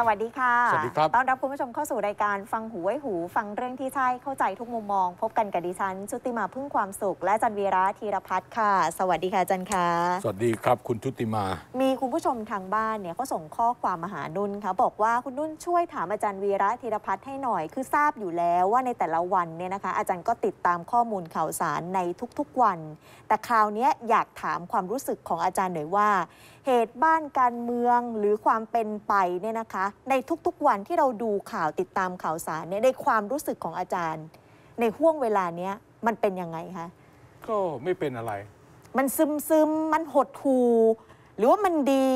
สวัสดีค่ะสวัสดีครับต้อนรับคุณผู้ชมเข้าสู่รายการฟังหูไว้หูฟังเรื่องที่ใช่เข้าใจทุกมุมมองพบกันกับดิฉันชุติมาพึ่งความสุข และจันวีระธีรพัฒน์ค่ะ สวัสดีค่ะจันค่ะสวัสดีครับ คุณชุติมา มีคุณผู้ชมทางบ้านเนี่ยเขาส่งข้อความมาหานุ่นค่ะบอกว่าคุณนุ่นช่วยถามอาจารย์วีระธีรพัฒน์ให้หน่อยคือทราบอยู่แล้วว่าในแต่ละวันเนี่ยนะคะอาจารย์ก็ติดตามข้อมูลข่าวสารในทุกๆวัน แต่คราวนี้อยากถามความรู้สึกของอาจารย์หน่อยว่าเหตุบ้านการเมืองหรือความเป็นไปเนี่ยนะคะในทุกๆวันที่เราดูข่าวติดตามข่าวสารเนี่ยในความรู้สึกของอาจารย์ ในห่วงเวลาเนี้ยมันเป็นยังไงคะก็ไม่เป็นอะไร มันซึมซึมมันหดหูหรือว่ามันดี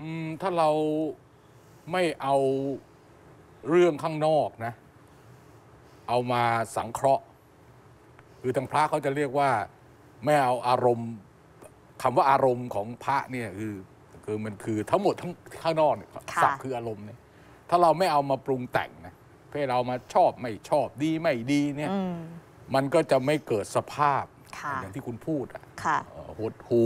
อืมถ้าเราไม่เอาเรื่องข้างนอกนะ เอามาสังเคราะห์คือทางพระเขาจะเรียกว่า ไม่เอาอารมณ์คำว่าอารมณ์ของพระเนี่ยคือคือมันคือทั้งหมดทั้งข้างนอกเนี่ยสับคืออารมณ์เนี่ยถ้าเราไม่เอามาปรุงแต่งนะเพื่อเรามาชอบไม่ชอบดีไม่ดีเนี่ยมันก็จะไม่เกิดสภาพอย่างที่คุณพูดอ่ะหดหู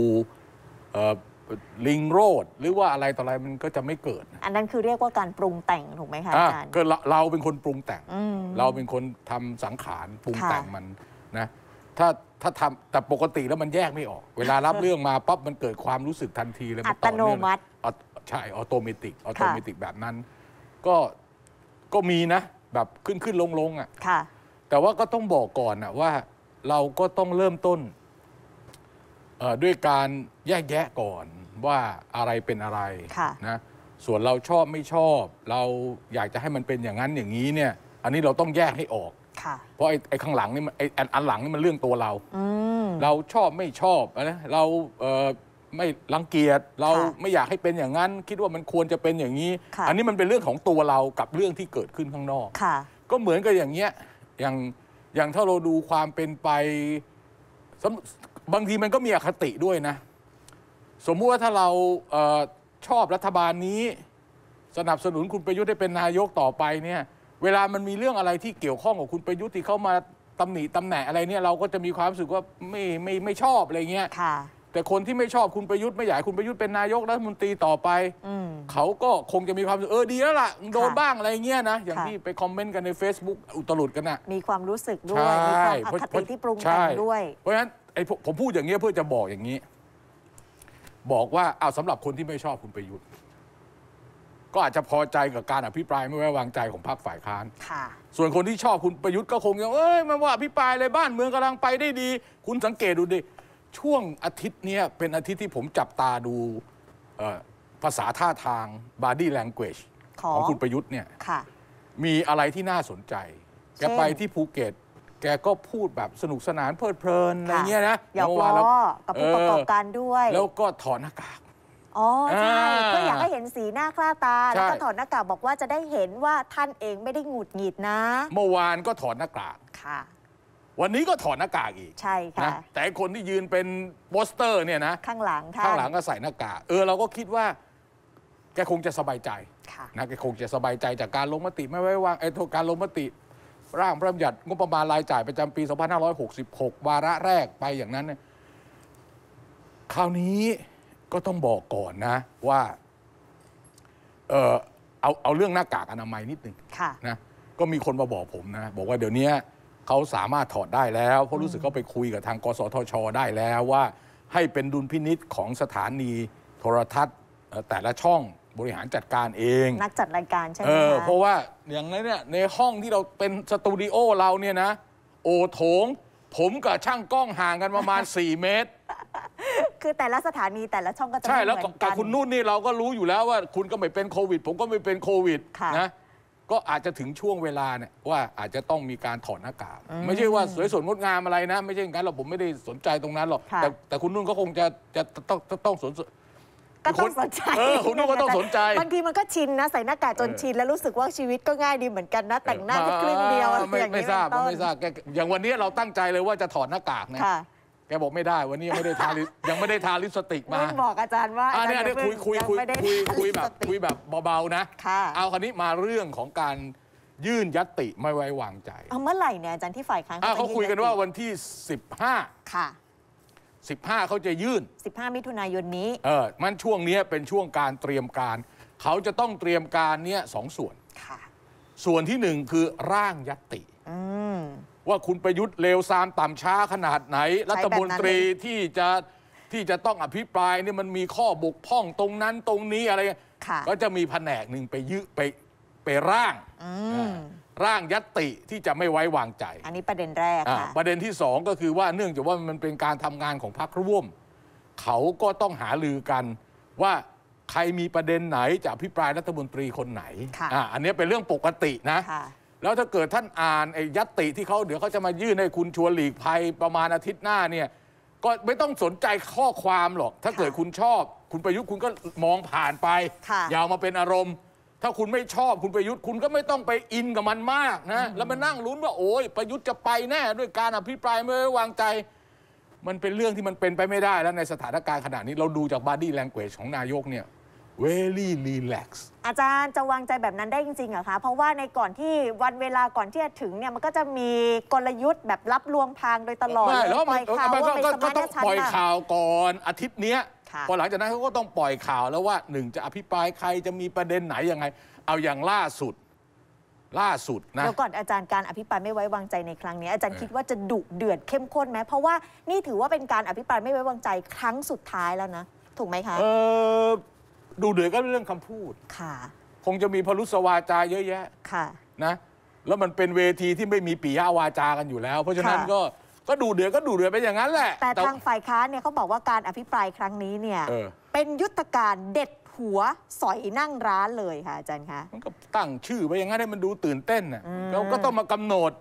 ลิงโรดหรือว่าอะไรต่ออะไรมันก็จะไม่เกิด อันนั้นคือเรียกว่าการปรุงแต่งถูกไหมคะอาจารย์ก็เราเป็นคนปรุงแต่งเราเป็นคนทำสังขารปรุงแต่งมันนะ ถ้าถ้าทำแต่ปกติแล้วมันแยกไม่ออก เวลารับเรื่องมาปั๊บมันเกิดความรู้สึกทันทีเลยัอัตโนมัติอใช่ออโตเมติกออโตเมติกแบบนั้น ก็ก็มีนะแบบขึ้นขึ้นลงลงอ่ะแต่ว่าก็ต้องบอกก่อน่ะว่าเราก็ต้องเริ่มต้น ด้วยการแยกแยะก่อนว่าอะไรเป็นอะไระนะส่วนเราชอบไม่ชอบ เราอยากจะให้มันเป็นอย่างนั้นอย่างนี้เนี่ยอันนี้เราต้องแยกให้ออกเพราะไอ้ไอข้างหลังนี่มันไอ้อันหลังนี่มันเรื่องตัวเราเราชอบไม่ชอบนะเราเไม่รังเกียจเราไม่อยากให้เป็นอย่างนั้น คิดว่ามันควรจะเป็นอย่างนี้ อันนี้มันเป็นเรื่องของตัวเรากับเรื่องที่เกิดขึ้นข้างนอกก็เหมือนกับอย่างเงี้ยอย่างอย่างถ้าเราดูความเป็นไป บางทีมันก็มีอคติด้วยนะ สมมุติว่าถ้าเราเออชอบรัฐบาลนี้ สนับสนุนคุณประยุทธ์ให้เป็นนายกต่อไปเนี่ยเวลามันมีเรื่องอะไรที่เกี่ยวข้องกับคุณประยุทธ์ที่เข้ามาตำหนิตำแหน่อะไรเนี่ยเราก็จะมีความรู้สึกว่าไม่ไม่ไม่ชอบอะไรเงี้ยแต่คนที่ไม่ชอบคุณประยุทธ์ไม่อยากคุณประยุทธ์เป็นนายกรัฐมนตรีต่อไปเขาก็คงจะมีความเออดีแล้วล่ะโดนบ้างอะไรเงี้ยนะอย่างที่ไปคอมเมนต์กันใน Facebook อุตลุดกันน่ะมีความรู้สึกด้วยมีความอคติที่ปรุงแต่งด้วยเพราะฉะนั้นไอ้ผมพูดอย่างเงี้ยเพื่อจะบอกอย่างนี้บอกว่าเอาสำหรับคนที่ไม่ชอบคุณประยุทธ์ก็อาจจะพอใจกับการอภิปรายไม่ไว้วางใจของพรรคฝ่ายค้านส่วนคนที่ชอบคุณประยุทธ์ก็คงจะเอ้ยมันว่าอภิปรายเลยบ้านเมืองกำลังไปได้ดี คุณสังเกตดูดิ ช่วงอาทิตย์เนี้ยเป็นอาทิตย์ที่ผมจับตาดูภาษาท่าทาง body language ขอของคุณประยุทธ์เนี่ยมีอะไรที่น่าสนใจแกไปที่ภูเก็ตแกก็พูดแบบสนุกสนานเพลิดเพลินอะไรเงี้ยนะหยเมื่วานล้อากับผู้ประกอบการด้วย แล้วก็ถอดหน้ากากอ๋อใช่ก็อยากให้เห็นสีหน้าคล้าตา แล้วก็ถอดหน้ากากบอกว่าจะได้เห็นว่าท่านเองไม่ได้หงุดหงิดนะเมื่อวานก็ถอดหน้ากากค่ะ วันนี้ก็ถอดหน้ากากอีก ใช่ ค่ะ แต่คนที่ยืนเป็นโปสเตอร์เนี่ยนะ ข้างหลัง ข้างหลังก็ใส่หน้ากากเออเราก็คิดว่าแกคงจะสบายใจนะแกคงจะสบายใจจากการลงมติไม่ไว้วางไอ้การลงมติร่างพระราชบัญญัติงบประมาณรายจ่ายประจำปี 2566 วาระแรกไปอย่างนั้นคราวนี้ก็ต้องบอกก่อนนะว่า เออเอาเอาเรื่องหน้ากากอนามัยนิดหนึ่งค่ะนะ ก็มีคนมาบอกผมนะ บอกว่าเดี๋ยวนี้เขาสามารถถอดได้แล้ว เพราะรู้สึกเขาไปคุยกับทาง กสทช ได้แล้วว่าให้เป็นดุลพินิษของสถานีโทรทัศน์แต่ละช่องบริหารจัดการเอง นักจัดรายการใช่ไหมเออเพราะว่าอย่างนั้นเนี่ยในห้องที่เราเป็นสตูดิโอเราเนี่ยนะโอโถง ผมกับช่างกล้องห่างกันประมาณ4เมตรือแต่ละสถานีแต่ละช่องก็จะใช่เหมือนกันแล้วกับคุณนุ่นนี่เราก็รู้อยู่แล้วว่า คุณก็ไม่เป็นโควิด ผมก็ไม่เป็นโควิดนะก็อาจจะถึงช่วงเวลาเนี่ยว่าอาจจะต้องมีการถอดหน้ากาก ไม่ใช่ว่าสวยสดงดงามอะไรนะ ไม่ใช่อย่างนั้นเราผมไม่ได้สนใจตรงนั้นหรอกแต่แต่คุณนุ่นก็คงจะจะต้องต้องสนก็ต้องสนใจเออคุณนุ่นก็ต้องสนใจบางทีมันก็ชินนะใส่หน้ากากจนชินแล้วรู้สึกว่าชีวิตก็ง่ายดีเหมือนกันนะแต่งหน้าแค่ครึ่งเดียวอะไรม่อย่างงี้ไม่ทราบไม่ทราบอย่างวันนี้เราตั้งใจเลยว่าจะถอดหน้ากากนะแกบอกไม่ได้วันนี้ยังไม่ได้ทาลิปยังไม่ได้ทาลิปสติก มา่บอกอาจารย์ว่าอันนี้อันนี้คุยคุยคุยคุยคุยแบบ คุยแบบเบาๆนะเอาคันนี้มาเรื่องของการยื่นยัตติไม่ไว้วางใจเมื่อไหร่เนี่ยอาจารย์ที่ฝ่ายค้านเขาคุยกันว่าวันที่15ค่ะ15 เขาจะยื่น15มิถุนายนนี้ เออมันช่วงนี้เป็นช่วงการเตรียมการ เขาจะต้องเตรียมการเนี่ยสองส่วนค่ะส่วนที่หนึ่งคือร่างยัติอืมว่าคุณประยุทธ์เลวซามต่ำช้าขนาดไหน รัฐมนตรีที่จะที่จะต้องอภิปรายเนี่ยมันมีข้อบกพร่องตรงนั้นตรงนี้อะไรก็จะมีแผนกหนึ่งไปยื้อไปไปร่างร่างยัตติที่จะไม่ไว้วางใจ อันนี้ประเด็นแรกค่ะประเด็นที่สองก็คือว่าเนื่องจากว่ามันเป็นการทำงานของพรรคร่วม เขาก็ต้องหาลือกันว่าใครมีประเด็นไหนจะอภิปรายรัฐมนตรีคนไหนอ่าอันนี้เป็นเรื่องปกตินะะแล้วถ้าเกิดท่านอ่านไอ้ยัตติที่เขาเดี๋ยวเขาจะมายื่นให้คุณชวนหลีกภัยประมาณอาทิตย์หน้าเนี่ยก็ไม่ต้องสนใจข้อความหรอก ถ้าเกิดคุณชอบ คุณประยุทธ์คุณก็มองผ่านไปยาวมาเป็นอารมณ์ ถ้าคุณไม่ชอบคุณประยุทธ์คุณก็ไม่ต้องไปอินกับมันมากนะแล้วมานั่งลุ้นว่าโอ้ยประยุทธ์จะไปแน่ด้วยการอภิปรายไม่ไว้วางใจ มันเป็นเรื่องที่มันเป็นไปไม่ได้แล้วในสถานการณ์ขนาดนี้เราดูจากบาดี้แลงเกชของนายกเนี่ย very relax อาจารย์จะวางใจแบบนั้นได้จริงๆเหรอคะ เพราะว่าในก่อนที่วันเวลาก่อนที่จะถึงเนี่ยมันก็จะมีกลยุทธ์ แบบรับลวงพางโดยตลอดไม่แล้วมันก็ต้องปล่อยข่าวก่อน อาทิตย์เนี้ยพอหลังจากนั้นเขาก็ต้องปล่อยข่าวแล้วว่าหนึ่งจะอภิปรายใครจะมีประเด็นไหนยังไง เอาอย่างล่าสุด ล่าสุดนะแล้วก่อนอาจารย์การอภิปรายไม่ไว้วางใจในครั้งนี้ อาจารย์คิดว่าจะดุเดือดเข้มข้นไหมเพราะว่านี่ถือว่าเป็นการอภิปรายไม่ไว้วางใจครั้งสุดท้ายแล้วนะ ถูกไหมคะเออดูเดือดก็เรื่องคำพูดค่ะ คงจะมีพลุสวาจาเยอะแยะค่ะนะแล้วมันเป็นเวทีที่ไม่มีปียาวาจากันอยู่แล้ว เพราะฉะนั้นก็ก็ดูเดือดก็ดูเดือดไปอย่างนั้นแหละแต่ทางฝ่ายค้านเนี่ยเขาบอกว่าการอภิปรายครั้งนี้เนี่ยเป็นยุทธการเด็ดหัวสอยนั่งร้านเลยค่ะอาจารย์คะมันก็ตั้งชื่อไปอย่างนั้นให้มันดูตื่นเต้นนะเราก็ต้องมากำหนด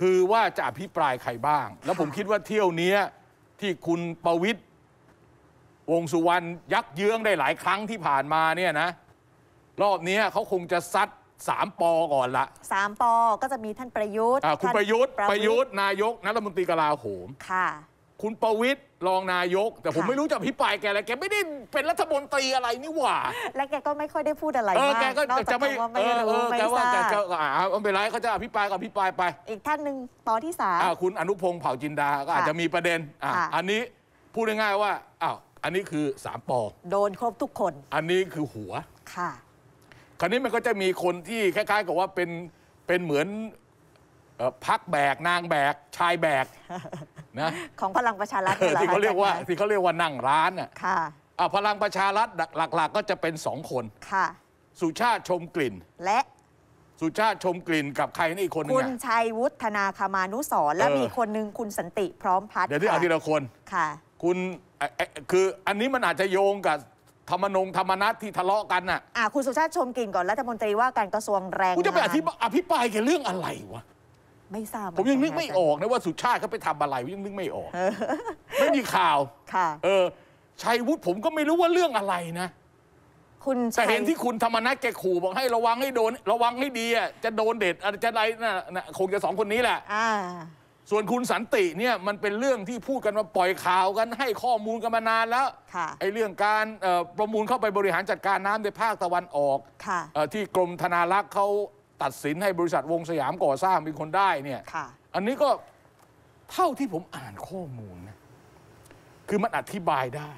คือว่าจะอภิปรายใครบ้าง แล้วผมคิดว่าเที่ยวนี้ที่คุณประวิทยวงสุวรรณยักเยื้องได้หลายครั้งที่ผ่านมาเนี่ยนะ รอบนี้เขาคงจะซัดสามปอก่อนละสามปอก็จะมีท่านประยุทธ์คุณประยุทธ์ประยุทธ์นายกนัฐมนตรีกลาโหมค่ะ คุณประวิตรรองนายก แต่ผมไม่รู้จะพิปายแกอะไรแก ไม่ได้เป็นรัฐมนตรีอะไรนี่หว่าและแกก็ไม่ค่อยได้พูดอะไรมากแกก็จะไม่เออแกว่าแกจะอ่าไม่ปไรเขาจะพิปายก็บพิปายไป อีกท่านหนึ่งปอที่สามคุณอนุพงศ์เผ่าจินดาก็อาจจะมีประเด็นอ่าอันนี้พูดง่ายๆว่าอ้าวอันนี้คือสามปอโดนครบทุกคน อันนี้คือหัวค่ะ คราวนี้มันก็จะมีคนที่คล้าย ๆ กับว่าเป็นเป็นเหมือนพักแบกนางแบกชายแบกนะของพลังประชารัฐที่เขาเรียกว่าที่เขาเรียกว่านั่งร้านอ่ะค่ะพลังประชารัฐหลักๆ ก็จะเป็นสองคนค่ะสุชาติชมกลิ่น และ สุชาติชมกลิ่นกับใครนี่อีกคนนึงคุณชัยวุฒนาคามานุสรและมีคนนึงคุณสันติพร้อมพัฒน์เดี๋ยวที่อาทีละคนค่ะคุณคืออันนี้มันอาจจะโยงกับธรรมนงธรรมนัตที่ทะเลาะกันน่ะอ่คุณสุชาติชมกลิ่นก่อนรัฐมนตรีว่าการกระทรวงแรง คุณจะไปอธิบอภิปรายเกี่ยวเรื่องอะไรวะไม่ทราบผมยังนึกไม่ออกนะว่าสุชาติเขาไปทำอะไรยังนึกไม่ออกไม่มีข่าวค่ะ เออชัยวุฒิผมก็ไม่รู้ว่าเรื่องอะไรนะคุณแต่เห็นที่คุณธรรมนัฐแกขู่บอกให้ระวังให้โดน ระวังให้ดีอ่ะจะโดนเด็ดจะอะไรน่ะคงจะสองคนนี้แหละส่วนคุณสันติเนี่ยมันเป็นเรื่องที่พูดกันมาปล่อยข่าวกัน ให้ข้อมูลกันมานานแล้วไอ้เรื่องการประมูลเข้าไปบริหารจัดการน้ำในภาคตะวันออก ที่กรมธนารักษ์เขาตัดสินให้บริษัทวงสยามก่อสร้างเป็นคนได้เนี่ยอันนี้ก็เท่าที่ผมอ่านข้อมูลนะคือมันอธิบายได้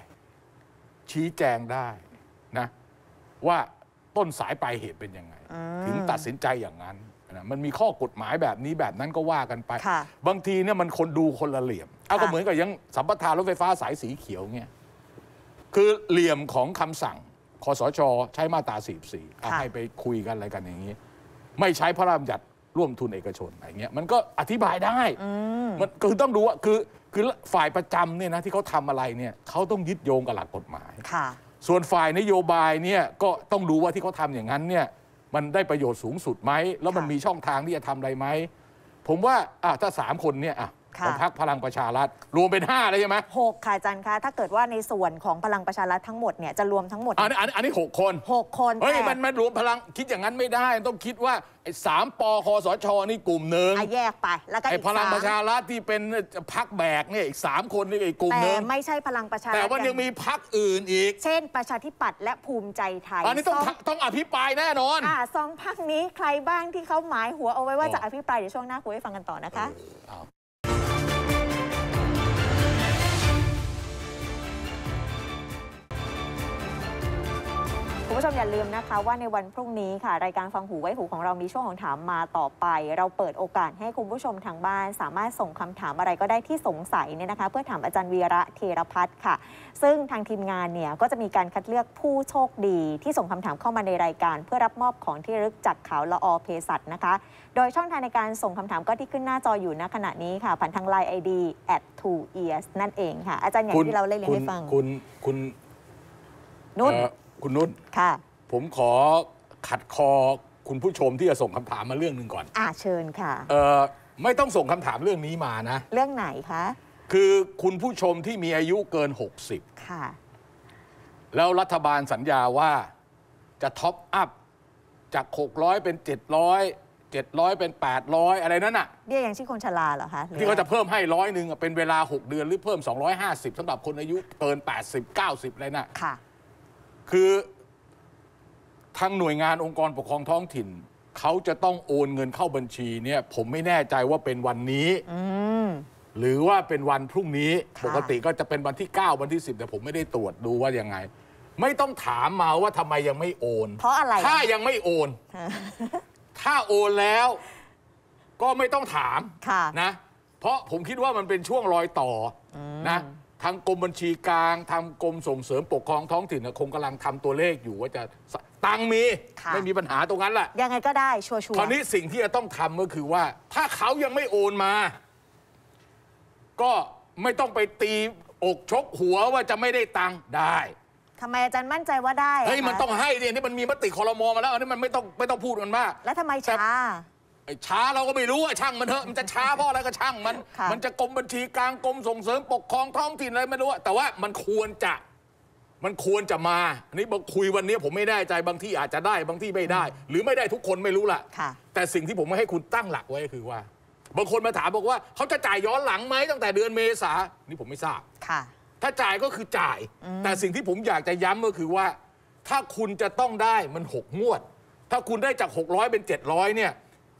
ชี้แจงได้นะว่าต้นสายปลายเหตุเป็นยังไง ถึงตัดสินใจอย่างนั้นนะมันมีข้อกฎหมายแบบนี้แบบนั้นก็ว่ากันไป บางทีเนี่ยมันคนดูคนละเหลี่ยม เอาก็เหมือนกับยังสัมปทานรถไฟฟ้าสายสีเขียวเนี่ยคือเหลี่ยมของคำสั่งคอสช ใช้มาตรา44สีให้ไปคุยกันอะไรกันอย่างนี้ไม่ใช้พระราชบัญญัติร่วมทุนเอกชนอะไรเงี้ยมันก็อธิบายได้มันคือต้องดูว่าคือคือฝ่ายประจำเนี่ยนะที่เขาทำอะไรเนี่ยเขาต้องยึดโยงกับหลักกฎหมายส่วนฝ่ายนโยบายเนี่ยก็ต้องดูว่าที่เขาทาอย่างนั้นเนี่ยมันได้ประโยชน์สูงสุดไหม แล้วมันมีช่องทางที่จะทำอะไรไหม ผมว่าอ่ถ้าสามคนเนี่ยอ่ะของพรรคพลังประชารัฐรวมเป็น5เลยใช่ไหมหกค่ะอาจารย์คะถ้าเกิดว่าในส่วนของพลังประชารัฐทั้งหมดเนี่ยจะรวมทั้งหมด อันนี้อันนี้หกคนหกคนเฮ้ยมันมันรวมพลังคิดอย่างนั้นไม่ได้ ต้องคิดว่าไอ้สามปคสชนี่กลุ่มหนึ่งแยกไปแล้วก็ไอ้พลังประชารัฐที่เป็นพักแบกเนี่ยอีกสามคนนี่อีกกลุ่มหนึ่งไม่ใช่พลังประชารัฐแต่ว่ายังมีพักอื่นอีก เช่นประชาธิปัตย์และภูมิใจไทยอันนี้ต้องต้องอภิปรายแน่นอนอ่าสองพักนี้ใครบ้างที่เขาหมายหัวเอาไว้ว่าจะอภิปรายเดี๋ยวช่วงหน้าคุยให้ฟังกันต่อนะคะคุณผู้ชมอย่าลืมนะคะว่าในวันพรุ่งนี้ค่ะ รายการฟังหูไว้หูของเรามีช่วงของถามมาต่อไป เราเปิดโอกาสให้คุณผู้ชมทางบ้าน สามารถส่งคำถามอะไรก็ได้ที่สงสัยเนี่ยนะคะเพื่อถามอาจารย์วีระเทรพัฒน์ค่ะ ซึ่งทางทีมงานเนี่ยก็จะมีการคัดเลือกผู้โชคดีที่ส่งคำถามเข้ามาในรายการเพื่อรับมอบของที่รึกจากขาวละอเพสัตนะคะ โดยช่องทางในการส่งคำถามก็ที่ขึ้นหน้าจออยู่ณขณะนี้ค่ะผ่านทางไลน์ไอดีแอดทูเอียสนั่นเองค่ะอาจารย์อย่างที่เราเล่นเรียนให้ฟังคุณคุณนุ่นคุณนุชค่ะผมขอขัดคอคุณผู้ชมที่จะส่งคำถามมาเรื่องหนึ่งก่อน อ่าเชิญค่ะ เออไม่ต้องส่งคำถามเรื่องนี้มานะ เรื่องไหนคะ คือคุณผู้ชมที่มีอายุเกิน 60 ค่ะ แล้วรัฐบาลสัญญาว่าจะท็อปอัพจาก 600 เป็น 700 700 เป็น 800 อะไรนั่นน่ะเบี้ยยังชีพคนชราเหรอคะ ที่เขาจะเพิ่มให้ร้อยหนึ่งเป็นเวลา 6 เดือนหรือเพิ่ม 250 สำหรับคนอายุเกิน 80 90อะไรน่ะค่ะคือทางหน่วยงานองค์กรปกครองท้องถิ่น เขาจะต้องโอนเงินเข้าบัญชีเนี่ย ผมไม่แน่ใจว่าเป็นวันนี้หรือว่าเป็นวันพรุ่งนี้ ปกติก็จะเป็นวันที่9วันที่10แต่ผมไม่ได้ตรวจดูว่ายังไง ไม่ต้องถามมาว่าทำไมยังไม่โอน เพราะอะไรถ้ายังไม่โอนถ้าโอนแล้วก็ไม่ต้องถามะนะเพราะผมคิดว่ามันเป็นช่วงรอยต่อนะทางกรมบัญชีกลางทางกรมส่งเสริมปกครองท้องถิ่นคงกำลังทำตัวเลขอยู่ว่าจะตังมี ไม่มีปัญหาตรงนั้นแหละยังไงก็ได้ชัวร์ๆคราวนี้สิ่งที่จะต้องทำก็คือว่า ถ้าเขายังไม่โอนมา ก็ไม่ต้องไปตีอกชกหัวว่าจะไม่ได้ตังได้ทำไมอาจารย์มั่นใจว่าได้เฮ้ยมันต้องให้เนี่ยนี่มันมีมติคอรมอมาแล้วอันนี้มันไม่ต้องไม่ต้องพูดมันมาก แล้วทำไมช้าช้าเราก็ไม่รู้อะช่างมันเถอะมันจะช้าเพราะอะไรก็ช่างมัน มันจะกรมบัญชีกลางกรมส่งเสริมปกครองท้องถิ่นอะไรไม่รู้อะแต่ว่ามันควรจะ มันควรจะมาอันนี้บอกคุยวันนี้ผมไม่แน่ใจบางที่อาจจะได้ บางที่ไม่ได้ หรือไม่ได้ทุกคนไม่รู้ละล่ะ แต่สิ่งที่ผมมให้คุณตั้งหลักไว้คือว่า บางคนมาถามบอกว่าเขาจะจ่ายย้อนหลังไหมตั้งแต่เดือนเมษานี่ผมไม่ทราบค่ะ ถ้าจ่ายก็คือจ่าย แต่สิ่งที่ผมอยากจะย้ำก็คือว่า ถ้าคุณจะต้องได้มันหกงวด ถ้าคุณได้จาก600เป็น700เนี่ย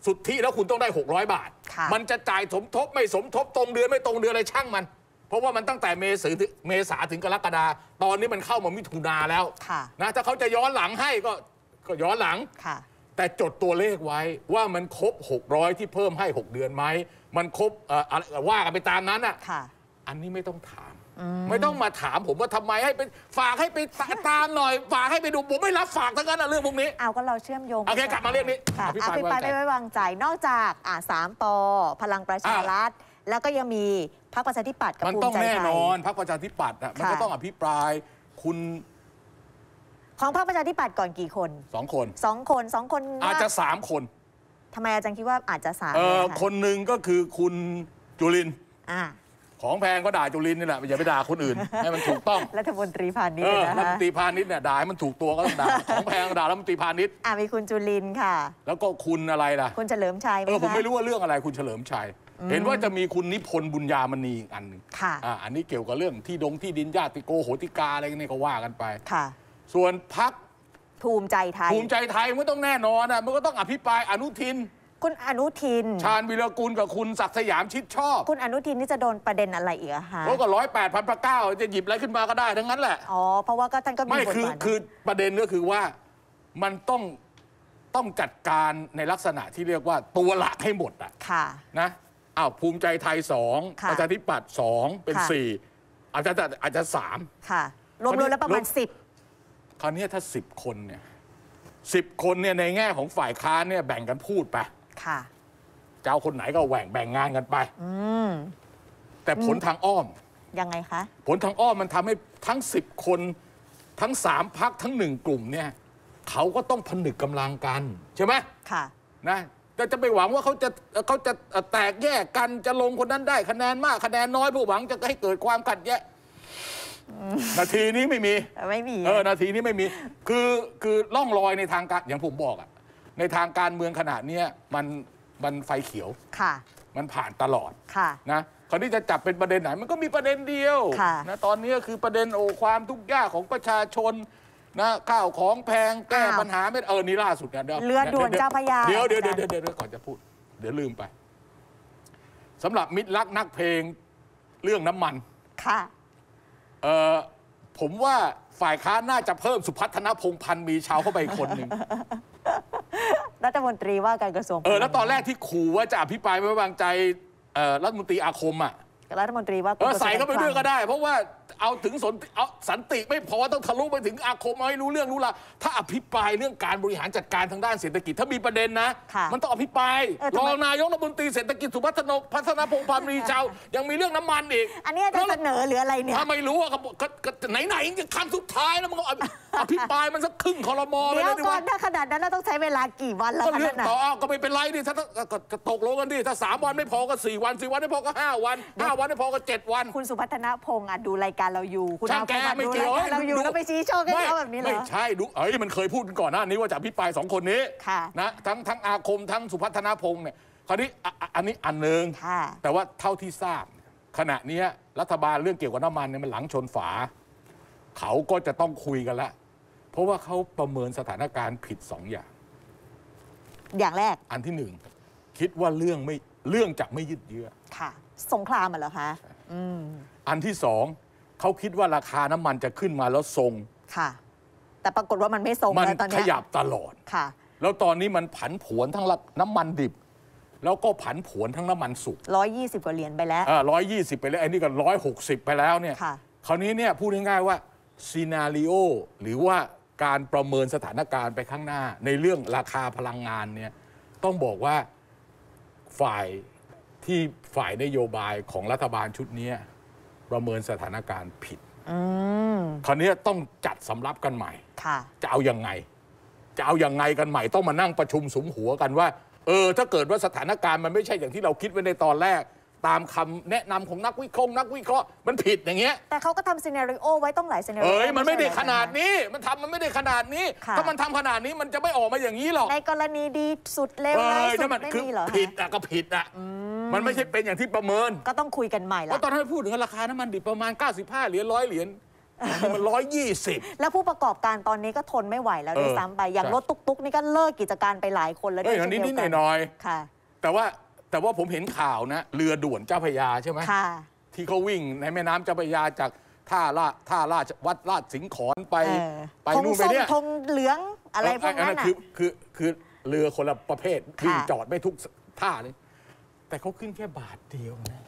สุทธิแล้วคุณต้องได้ 600 บาท มันจะจ่ายสมทบไม่สมทบตรงเดือนไม่ตรงเดือนอะไรช่างมัน เพราะว่ามันตั้งแต่เมษาถึงเมษาถึงกรกฎาตอนนี้มันเข้ามามิถุนาแล้วนะถ้าเขาจะย้อนหลังให้ก็ก็ย้อนหลังแต่จดตัวเลขไว้ว่ามันครบ600 ที่เพิ่มให้ 6 เดือนไหมมันครบอะไรว่ากันไปตามนั้นอะ่ะอันนี้ไม่ต้องถามไม่ต้องมาถามผมว่าทำไมให้เป็นฝากให้ไปตามหน่อยฝากให้ไปดู ผมไม่รับฝากทั้งนั้นเรื่องพวกนี้เอาก็เราเชื่อมโยงโอเคกลับมาเรื่องนี้ค่ะอภิปรายไม่ไว้วางใจนอกจากอ่าสามปอพลังประชารัฐ แล้วก็ยังมีพรรคประชาธิปัตย์กับภูมิใจไทยมันต้องแน่นอน พรรคประชาธิปัตย์อ่ะมันก็ต้องอภิปรายคุณ ของพรรคประชาธิปัตย์ก่อนกี่คนสองคนสองคนสองคนอาจจะสามคนทำไมอาจารย์คิดว่าอาจจะสามคนหนึ่งก็คือคุณจุลินอ่าของแพงก็ด่าจุลินนี่แหละอย่าไปด่าคนอื่นให้มันถูกต้องรัฐมนตรีพาณิชย์นะรัฐมนตรีพาณิชย์เนี่ยด่าให้มันถูกตัวก็ต้องด่าของแพงด่ารัฐมนตรีพาณิชย์อ่ามีคุณจุลินค่ะ แล้วก็คุณอะไรล่ะคุณเฉลิมชัยเออผมไม่รู้ว่าเรื่องอะไรคุณเฉลิมชัย เห็นว่าจะมีคุณนิพนธ์บุญญามณีอีกอันหนึ่งค่ะอ่าอันนี้เกี่ยวกับเรื่องที่ดงที่ดินญาติโกโหติกาอะไรนี่ก็ว่ากันไป ค่ะ ส่วนพักภูมิใจไทยภูมิใจไทยมันต้องแน่นอนอ่ะมันก็ต้องอภิปรายอนุทินคุณอนุทินชาญวิรกูลกับคุณศักดิ์สยามชิดชอบ คุณอนุทินนี่จะโดนประเด็นอะไรอีกอะคะเพราะก็ร้อยแปดพันพระเก้า จะหยิบอะไรขึ้นมาก็ได้ทั้งนั้นแหละอ๋อ เพราะว่าก็ท่านก็มีไม่คือคือประเด็นก็คือว่ามันต้องต้องจัดการในลักษณะที่เรียกว่าตัวหลักให้หมดอะค่ะนะอ้าวภูมิใจไทยสองประชาธิปัตย์สองเป็นสี่อาจจะอาจจะสามค่ะรวมๆแล้วประมาณสิบคราวนี้ถ้าสิบคนเนี่ยสิบคนเนี่ยในแง่ของฝ่ายค้านเนี่ยแบ่งกันพูดไปค่ะจ้าคนไหนก็แหว่งแบ่งงานกันไป อืแต่ผลทางอ้อมยังไงคะ ผลทางอ้อมมันทำให้ทั้งสิบคน ทั้งสามพักทั้งหนึ่งกลุ่ม เนี่ยเขาก็ต้องผนึกกำลังกัน ใช่ไหมค่ะ นะแต่จะไปหวังว่าเขาจะเขาจะแตกแยกกันจะลงคนนั้นได้ คะแนนมากคะแนนน้อยผู้หวังจะให้เกิดความขัดแย้งนาทีนี้ไม่มี ไม่มี เออ นาทีนี้ไม่มี คือคือล่องลอยในทางการอย่างผมบอกอะในทางการเมืองขนาดนี้มันมันไฟเขียวค่ะมันผ่านตลอดค่ะ นะคนที่จะจับเป็นประเด็นไหนมันก็มีประเด็นเดียวนะตอนนี้ก็คือประเด็นโอความทุกข์ยากของประชาชนนะข้าวของแพงแก้ปัญหาไม่เออนี่ล่าสุดนะเดี๋ยวเรือด่วนเจ้าพยาเดี๋ยวเดี๋ยวเดี๋ยวเดี๋ยวก่อนจะพูดเดี๋ยวลืมไป สำหรับมิตรรักนักเพลงเรื่องน้ำมันค่ะเออผมว่าฝ่ายค้านน่าจะเพิ่มสุพัฒนพงพันธ์มีชาวเข้าไปคนหนึ่งรัฐมนตรีว่าการกระทรวง เออ แล้วตอนแรกที่ขู่ว่าจะอภิปรายไม่ไว้วางใจรัฐมนตรีอาคมอ่ะรัฐมนตรีว่า เออใส่เข้าไปด้วยก็ได้เพราะว่าเอาถึงสนเอาสันติไม่พอต้องทะลุไปถึงอาคมเอาให้รู้เรื่องรู้ละถ้าอภิปรายเรื่องการบริหารจัดการทางด้านเศรษฐกิจถ้ามีประเด็นนะมันต้องอภิปรายรองนายกรัฐมนตรีเศรษฐกิจสุพัฒนพัฒนพงษ์พามีชาวยังมีเรื่องน้ำมันอีกอันนี้จะเสนอหรืออะไรเนี่ยถ้าไม่รู้อ่ะไหนไหนคนสุดท้ายแล้วมันก็อภิปรายมันสักครึ่งคอรมอเลยนะดีว่าถ้าขนาดนั้นเราต้องใช้เวลากี่วันแล้วก็เรื่องต่อก็ไม่เป็นไรดิถ้าตกลงกันดิถ้าสามวันไม่พอก็สี่วันสี่วันไม่พอก็ห้าวันห้าวันไม่พอก็เจ็ดวัน คุณสุพัฒนพงศ์ดูรายการการเราอยู่ คุณงเอาแกไปไม่ดูเยราเราอยู่แล้วไปชี้โชคองให้เขาแบบนี้เหรไม่ใช่ดู เอ้ยมันเคยพูดกันก่อนหน้านี้ว่าจะพิพายสองคนนี้ค่ะนะทั้งทั้งอาคมทั้งสุพัฒนาพงษ์เนี่ยคราวนี้อันนี้อันหนึ่งแต่ว่าเท่าที่ทราบ ขณะนี้รัฐบาลเรื่องเกี่ยวกับน้ำมันเนี่ยมันหลังชนฝา เขาก็จะต้องคุยกันละเพราะว่าเขาประเมินสถานการณ์ผิดสองอย่าง อย่างแรก อันที่หนึ่งคิดว่าเรื่องไม่เรื่องจะไม่ยืดเยื้อค่ะสงครามเหรอคะอืมอันที่สองเขาคิดว่าราคาน้ำมันจะขึ้นมาแล้วทรง ค่ะ แต่ปรากฏว่ามันไม่ทรงมันแล้วตอนขนี้ยยับตลอด ค่ะ แล้วตอนนี้มันผันผวนทั้งน้ำมันดิบ แล้วก็ผันผวนทั้งน้ำมันสุกรสิบกว่าเหรียญไปแล้วอร้อยยี่สิบไปแล้วไอ้นี่ก็ร้อยหกสิบไปแล้วเนี่ยค่ะคราวนี้เนี่ยพูดง่ายๆว่าซีนารีโอหรือว่าการประเมินสถานการณ์ไปข้างหน้าในเรื่องราคาพลังงานเนี่ยต้องบอกว่าฝ่ายที่ฝ่ายนโยบายของรัฐบาลชุดนี้ประเมินสถานการณ์ผิดคราวนี้ต้องจัดสำรับกันใหม่ จะเอาอยัางไง จะเอาอยัางไงกันใหม่ต้องมานั่งประชุมสมหัวกันว่า เออ ถ้าเกิดว่าสถานการณ์มันไม่ใช่อย่างที่เราคิดไว้ในตอนแรก ตามคำแนะนำของนักวิเคราะห์นักวิเคราะห์ มันผิดอย่างเงี้ย แต่เขาก็ทำซีนรีโอ ไว้ต้องหลายซีนริโอเอ้ยมันไม่ได้ขนาดนี้ มันทำมันไม่ได้ขนาดนี้ ถ้ามันทำขนาดนี้มันจะไม่ออกมาอย่างนี้หรอก ในกรณีดีสุดเลวร้ายสุดไม่นีหรอผิดอ่ะก็ผิดอ่ะมันไม่ใช่เป็นอย่างที่ประเมินก็ต้องคุยกันใหม่เพละราะตอนนั้นพูดถึงราคาน้ำมันดิบประมาณ 95เหรียญร้อยเหรียญมันร้อยยี่สิบแล้วผู้ประกอบการตอนนี้ก็ทนไม่ไหวแล้วด้วยซ้ำไปอย่างใช่รถตุ๊กๆ นี่ก็เลิกกิจการไปหลายคนแล้วด้เวยนเช่นี้เดีนิดยวกันหน่อยค่ะ แต่ว่าแต่ว่าผมเห็นข่าวนะ เรือด่วนเจ้าพญยาใช่ไหมค่ะที่เขาวิ่งในแม่น้ำเจ้าพญยาจากท่าลาดท่าลาดวัดลาดสิงขอนไปไปนู่นไปเนี่ยงเหลืองอะไรพวกนั้นอ่ะคือคือคือเรือคนละประเภทวิ่งจอดไม่ทุกท่าเลยแต่เขาขึ้นแค่บาทเดียวนะ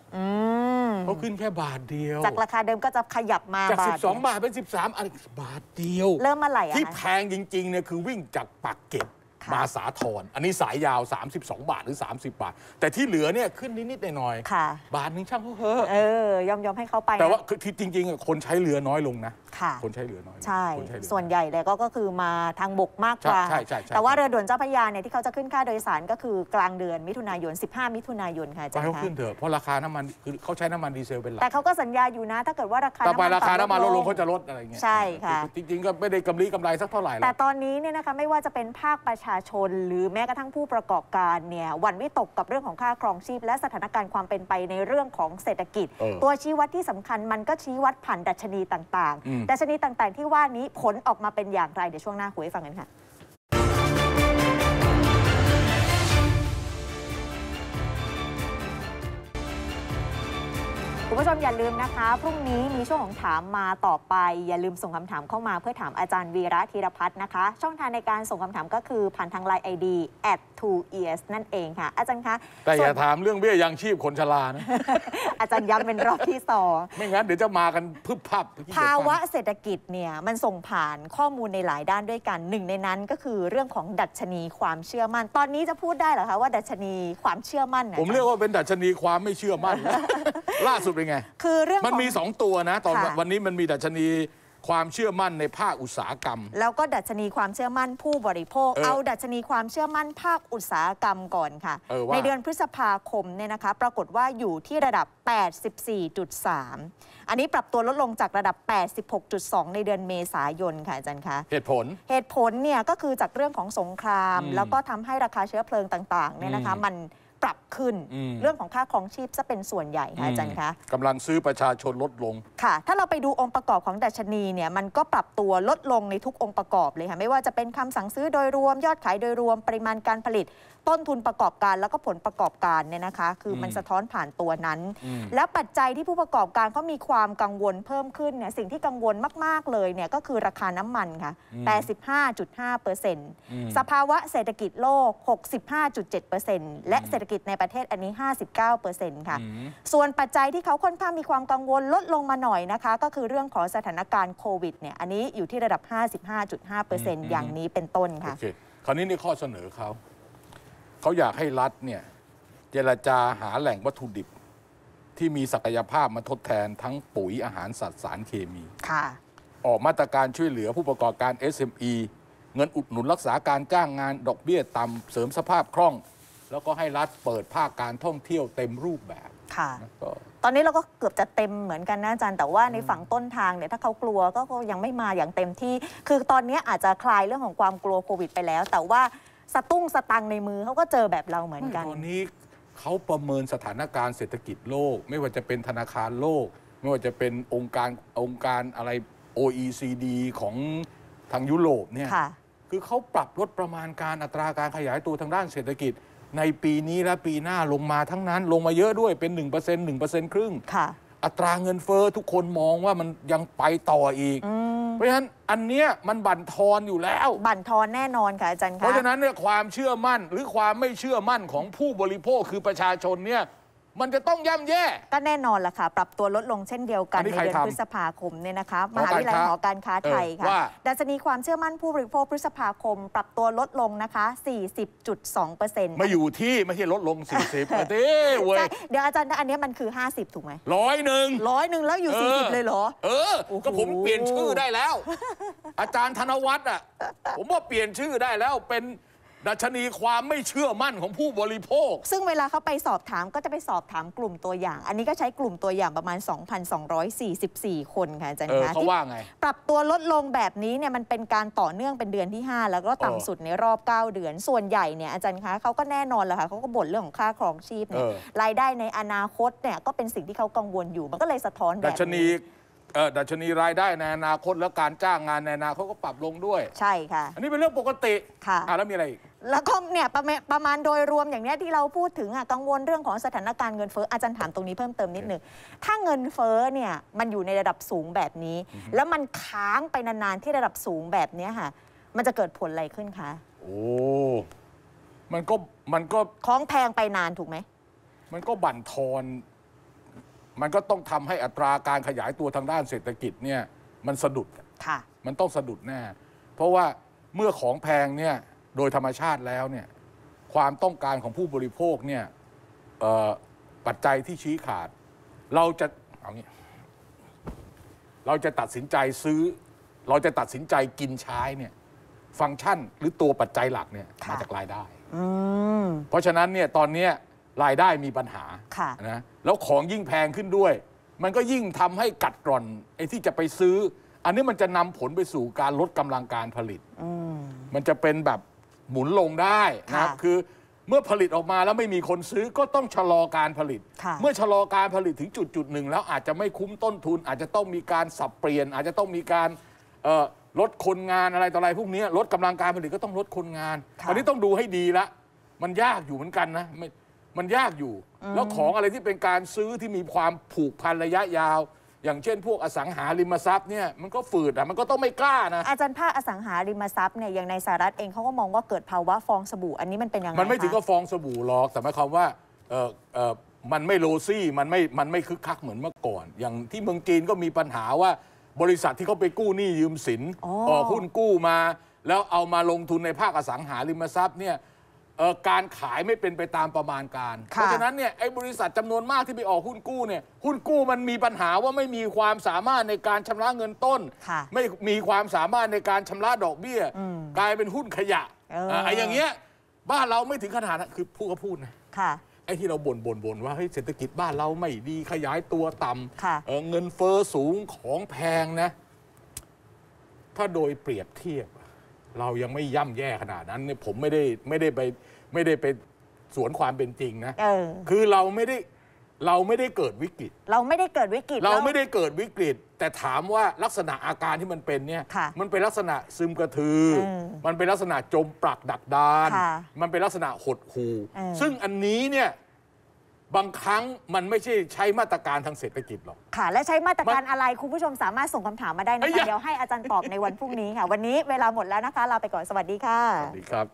เขาขึ้นแค่บาทเดียว จากราคาเดิมก็จะขยับมาจาก12บาทเป็น 13อันบาทเดียว เริ่มมาไหลที่แพงจริงๆเนี่ยคือวิ่งจากปากเก็ตมาสาทรอันนี้สายยาว 32 บาทหรือ 30 บาท แต่ที่เหลือเนี่ยขึ้นนิดๆหน่อยค่ะๆบาทนึงช่างเขาเถอเออ ยอมยอมให้เขาไปแต่ว่าคือที่จริงๆคนใช้เรือน้อยลงนะค่ะคนใช้เรือน้อยใช่ใชส่วนใหญ่เลยก็ก็คือมาทางบกมากกว่าใช่ใช่ใช่แต่ว่าเรือด่วนเจ้าพระยาเนี่ยที่เขาจะขึ้นค่าโดยสาร ก็คือกลางเดือนมิถุนายน 15 มิถุนายนค่ะอาจาค่รย์เขาะขึ้นเถอะเพราะราคาน้ำมันคือเขาใช้น้ำมันดีเซลเป็นหลักแต่เขาก็สัญญาอยู่นะถ้าเกิดว่าราคาต่อไปราคาน้ำมันลดลงเขาจะลดอะไรเงี้ยใช่ค่ะ จริงๆ ก็ไม่ได้กำไรกำไรสักเท่าไหร่แต่ตอนนี้เนี่ยนะคะไม่ว่าจะเป็นภาคประชาาชนหรือแม้กระทั่งผู้ประกอบการเนี่ยวันวิตกกับเรื่องของค่าครองชีพ และสถานการณ์ความเป็นไปในเรื่องของเศรษฐกิจ ตัวชี้วัดที่สำคัญมันก็ชี้วัดผ่านดัชนีต่าง ๆ ดัชนีต่าง ๆ ที่ว่านี้ผลออกมาเป็นอย่างไร เดี๋ยวช่วงหน้าคุยให้ฟังกันค่ะคุณผู้ชมอย่าลืมนะคะพรุ่งนี้มีช่วงของถามมาต่อไปอย่าลืมส่งคำถามเข้ามาเพื่อถามอาจารย์วีระธีรพัฒน์นะคะ ช่องทางในการส่งคำถามก็คือผ่านทางไลน์ไอดี at e s นั่นเองค่ะ อาจารย์คะแต่อย่าถามเรื่องเบี้ยยังชีพคนชรานะ อาจารย์ย้ำเป็นรอบที่สองไม่งั้นเดี๋ยวจะมากันพึบพับ ภาวะเศรษฐกิจเนี่ยมันส่งผ่านข้อมูลในหลายด้านด้วยกันหนึ่งในนั้นก็คือเรื่องของดัชนีความเชื่อมั่นตอนนี้จะพูดได้หรอคะ ว่าดัชนีความเชื่อมั่นผมเรียกว่าเป็นดัชนีความไม่เชื่อมั่นล่าสุดปไงคือเรื่องมันมี 2 ตัวนะ ตอนวันนี้มันมีดัชนีความเชื่อมั่นในภาคอุตสาหกรรม แล้วก็ดัชนีความเชื่อมั่นผู้บริโภค เออเอาดัชนีความเชื่อมั่นภาคอุตสาหกรรมก่อนค่ะออในเดือนพฤษภาคมเนี่ยนะคะ ปรากฏว่าอยู่ที่ระดับ 84.3 อันนี้ปรับตัวลดลงจากระดับ 86.2 ในเดือนเมษายนค่ะอาจารย์คะเหตุผลเหตุผลเนี่ยก็คือจากเรื่องของสงครามมแล้วก็ทำให้ราคาเชื้อเพลิงต่างๆเนี่ยนะคะมันปรับขึ้น เรื่องของค่าของชีพจะเป็นส่วนใหญ่ค่ะอาจารย์คะกำลังซื้อประชาชนลดลงค่ะ ถ้าเราไปดูองค์ประกอบของดัชนีเนี่ยมันก็ปรับตัวลดลงในทุกองค์ประกอบเลยค่ะไม่ว่าจะเป็นคำสั่งซื้อโดยรวม ยอดขายโดยรวมปริมาณการผลิตต้นทุนประกอบการแล้วก็ผลประกอบการเนี่ยนะคะ คือมันสะท้อนผ่านตัวนั้น แล้วปัจจัยที่ผู้ประกอบการเขามีความกังวลเพิ่มขึ้นเนี่ยสิ่งที่กังวลมาก ๆ เลยเนี่ยก็คือราคาน้ำมันค่ะ 85.5เปอร์เซ็นต์สภาวะเศรษฐกิจโลก 65.7เปอร์เซ็นต์และเศรษฐกิจในประเทศอันนี้ 59เปอร์เซ็นต์ค่ะส่วนปัจจัยที่เขาค่อนข้างมีความกังวลลดลงมาหน่อยนะคะ ก็คือเรื่องของสถานการณ์โควิดเนี่ยอันนี้อยู่ที่ระดับ55.5เปอร์เซ็นต์อย่างนี้เป็นต้นค่ะ คราวนี้ในข้อเสนอเขาเขาอยากให้รัฐเนี่ย เจรจาหาแหล่งวัตถุดิบที่มีศักยภาพมาทดแทนทั้งปุ๋ยอาหารสัตว์ สารเคมี ค่ะ ออกมาตรการช่วยเหลือผู้ประกอบการ SME เงินอุดหนุนรักษาการจ้างงานดอกเบี้ยต่ำเสริมสภาพคล่อง แล้วก็ให้รัฐเปิดภาคการท่องเที่ยวเต็มรูปแบบ ค่ะ ตอนนี้เราก็เกือบจะเต็มเหมือนกันนะอาจารย์แต่ว่าในฝั่งต้นทางเนี่ยถ้าเขากลัวก็ยังไม่มาอย่างเต็มที่ คือตอนนี้อาจจะคลายเรื่องของความกลัวโควิด ไปแล้วแต่ว่าสตุ้งสตังในมือเขาก็เจอแบบเราเหมือนกันตอนนี้เขาประเมินสถานการณ์เศรษฐกิจโลก ไม่ว่าจะเป็นธนาคารโลก ไม่ว่าจะเป็นองค์การองค์การอะไร OECD ของทางยุโรปเนี่ยคือเขาปรับลดประมาณการอัตราการขยายตัวทางด้านเศรษฐกิจ ในปีนี้และปีหน้าลงมาทั้งนั้น ลงมาเยอะด้วยเป็น 1% 1%ครึ่งอัตราเงินเฟอ้อทุกคนมองว่ามันยังไปต่ออีกอเพราะฉะนั้น อันเนี้ยมันบั่นทอนอยู่แล้ว บั่นทอนแน่นอนค่ะอาจารย์คะเพราะฉะนั้นเนี่ยความเชื่อมั่นหรือความไม่เชื่อมั่นของผู้บริโภคคือประชาชนเนี่ยมันจะต้องย่ำแย่ ก็แน่นอนล่ะค่ะ ปรับตัวลดลงเช่นเดียวกัน ในเดือนพฤษภาคมเนี่ยนะคะมหาวิทยาลัยหอการค้าไทยค่ะดัชนีความเชื่อมั่นผู้บริโภคพฤษภาคม ปรับตัวลดลงนะคะ 40.2%มาอยู่ที่ไม่ใช่ลดลง 40เด้เว้ยเดี๋ยวอาจารย์อันนี้มันคือ 50 ถูกไหมร้อยหนึ่งร้อยหนึ่งแล้วอยู่ 40 เลยเหรอ เออ ก็ผมเปลี่ยนชื่อได้แล้ว อาจารย์ธนวัฒน์อ่ะผมว่าเปลี่ยนชื่อได้แล้วเป็นดัชนีความไม่เชื่อมั่นของผู้บริโภค ซึ่งเวลาเขาไปสอบถามก็จะไปสอบถามกลุ่มตัวอย่าง อันนี้ก็ใช้กลุ่มตัวอย่างประมาณ 2,244 คนค่ะอาจารย์คะเขาว่าไง ปรับตัวลดลงแบบนี้เนี่ยมันเป็นการต่อเนื่องเป็นเดือนที่ 5 แล้วก็ต่ำสุดในรอบ 9 เดือน ส่วนใหญ่เนี่ยอาจารย์คะเขาก็แน่นอนแหละค่ะเขาก็บ่นเรื่องของค่าครองชีพเนี่ย รายได้ในอนาคตเนี่ยก็เป็นสิ่งที่เขากังวลอยู่ มันก็เลยสะท้อนแบบดัชนี เออดัชนีรายได้ในอนาคตและการจ้างงานในอนาคตก็ปรับลงด้วย ใช่ค่ะ อันนี้เป็นเรื่องปกติ ค่ะแล้วมีอะไรอีกแล้วก็เนี่ยประมาณประมาณโดยรวมอย่างนี้ที่เราพูดถึงอ่ะกังวลเรื่องของสถานการณ์เงินเฟ้ออาจารย์ถามตรงนี้เพิ่มเติมนิดหนึ่งถ้าเงินเฟ้อเนี่ย มันอยู่ในระดับสูงแบบนี้ แล้วมันค้างไปนานๆ ที่ระดับสูงแบบเนี้ค่ะ มันจะเกิดผลอะไรขึ้นคะโอ้มันก็ มันก็ ของแพงไปนานถูกไหม มันก็บั่นทอนมันก็ต้องทำให้อัตราการขยายตัวทางด้านเศรษฐกิจเนี่ยมันสะดุดค่ะมันต้องสะดุดแน่เพราะว่าเมื่อของแพงเนี่ยโดยธรรมชาติแล้วเนี่ย ความต้องการของผู้บริโภคเนี่ยปัจจัยที่ชี้ขาด เราจะเอางี้เราจะตัดสินใจซื้อ เราจะตัดสินใจกินใช้เนี่ย ฟังก์ชันหรือตัวปัจจัยหลักเนี่ยมาจากรายได้เพราะฉะนั้นเนี่ยตอนนี้รายได้มีปัญหาะนะแล้วของยิ่งแพงขึ้นด้วย มันก็ยิ่งทำให้กัดกร่อนไอ้ที่จะไปซื้อ อันนี้มันจะนำผลไปสู่การลดกำลังการผลิตมมันจะเป็นแบบหมุนลงได้นะครับคือเมื่อผลิตออกมาแล้วไม่มีคนซื้อก็ต้องชะลอการผลิต เมื่อชะลอการผลิตถึงจุดจุดหนึ่งแล้วอาจจะไม่คุ้มต้นทุนอาจจะต้องมีการสับเปลี่ยน อาจจะต้องมีการลดคนงานอะไรต่ออะไรพวกนี้ลดกำลังการผลิตก็ต้องลดคนงานอันนี้ต้องดูให้ดีละมันยากอยู่เหมือนกันนะมันยากอยู่ แล้วของอะไรที่เป็นการซื้อที่มีความผูกพันระยะยาวอย่างเช่นพวกอสังหาริมทรัพย์เนี่ยมันก็ฝืดอ่ะ มันก็ต้องไม่กล้านะอาจารย์ภาคอสังหาริมทรัพย์เนี่ยอย่างในสหรัฐเองเขาก็มองว่าเกิดภาวะฟองสบู่อันนี้มันเป็นยังไงมันไม่ถึงกับฟองสบู่หรอก แต่หมายความว่าเออเออมันไม่โลซี่ มันไม่มันไม่คึกคักเหมือนเมื่อก่อน อย่างที่เมืองจีนก็มีปัญหาว่าบริษัทที่เขาไปกู้หนี้ยืมสินออกหุ้นกู้มา แล้วเอามาลงทุนในภาคอสังหาริมทรัพย์เนี่ยการขายไม่เป็นไปตามประมาณการ เพราะฉะนั้นเนี่ยไอ้บริษัทจำนวนมากที่ไปออกหุ้นกู้เนี่ยหุ้นกู้มันมีปัญหาว่าไม่มีความสามารถในการชำระเงินต้น ไม่มีความสามารถในการชำระดอกเบี้ย กลายเป็นหุ้นขยะไอ้อย่างเงี้ยบ้านเราไม่ถึงขนาดคือพูดก็พูดนะไอ้ที่เราบน่บนบ่นว่าเฮ้ยเศรษฐกิจบ้านเราไม่ดีขยายตัวต่ำเเงินเฟอ้อสูงของแพงนะถ้าโดยเปรียบเทียบเรายังไม่ย่ำแย่ขนาดนั้นเนี่ยผมไม่ได้ไม่ได้ไปไม่ได้ไปสวนความเป็นจริงนะคือเราไม่ได้เราไม่ได้เกิดวิกฤต เราไม่ได้เกิดวิกฤต เราไม่ได้เกิดวิกฤต แต่ถามว่าลักษณะอาการที่มันเป็นเนี่ยมันเป็นลักษณะซึมกระทือมันเป็นลักษณะจมปลักดักดานมันเป็นลักษณะหดหู่ซึ่งอันนี้เนี่ยบางครั้งมันไม่ใช่ใช้มาตรการทางเศรษฐกิจหรอก ค่ะ และใช้มาตรการอะไร คุณผู้ชมสามารถส่งคำถามมาได้นะคะเดี๋ยวให้อาจารย์ตอบในวันพรุ่งนี้ค่ะ วันนี้เวลาหมดแล้วนะคะ ลาไปก่อนสวัสดีค่ะ สวัสดีครับ